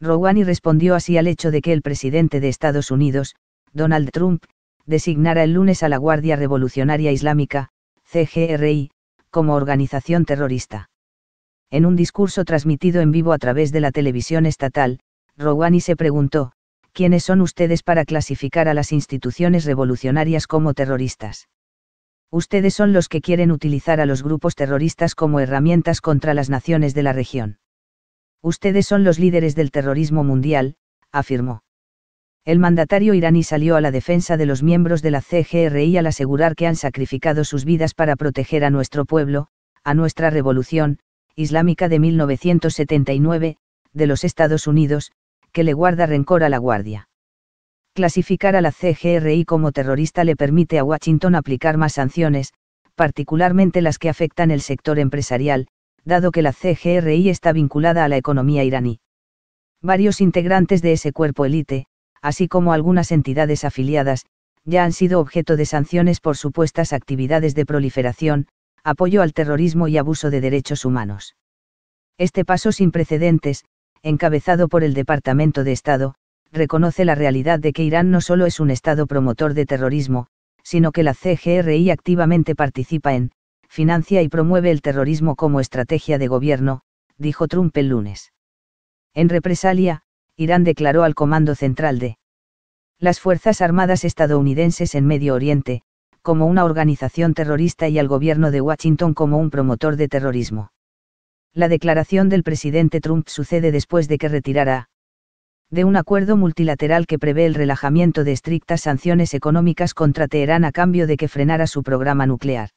Rouhani respondió así al hecho de que el presidente de Estados Unidos, Donald Trump, designara el lunes a la Guardia Revolucionaria Islámica, CGRI, como organización terrorista. En un discurso transmitido en vivo a través de la televisión estatal, Rouhani se preguntó, ¿quiénes son ustedes para clasificar a las instituciones revolucionarias como terroristas? Ustedes son los que quieren utilizar a los grupos terroristas como herramientas contra las naciones de la región. Ustedes son los líderes del terrorismo mundial, afirmó. El mandatario iraní salió a la defensa de los miembros de la CGRI al asegurar que han sacrificado sus vidas para proteger a nuestro pueblo, a nuestra revolución, islámica de 1979, de los Estados Unidos, que le guarda rencor a la Guardia. Clasificar a la CGRI como terrorista le permite a Washington aplicar más sanciones, particularmente las que afectan el sector empresarial, dado que la CGRI está vinculada a la economía iraní. Varios integrantes de ese cuerpo élite, así como algunas entidades afiliadas, ya han sido objeto de sanciones por supuestas actividades de proliferación, apoyo al terrorismo y abuso de derechos humanos. Este paso sin precedentes, encabezado por el Departamento de Estado, reconoce la realidad de que Irán no solo es un Estado promotor de terrorismo, sino que la CGRI activamente participa en, financia y promueve el terrorismo como estrategia de gobierno, dijo Trump el lunes. En represalia, Irán declaró al Comando Central de las Fuerzas Armadas estadounidenses en Medio Oriente, como una organización terrorista y al gobierno de Washington como un promotor de terrorismo. La declaración del presidente Trump sucede después de que retirara de un acuerdo multilateral que prevé el relajamiento de estrictas sanciones económicas contra Teherán a cambio de que frenara su programa nuclear.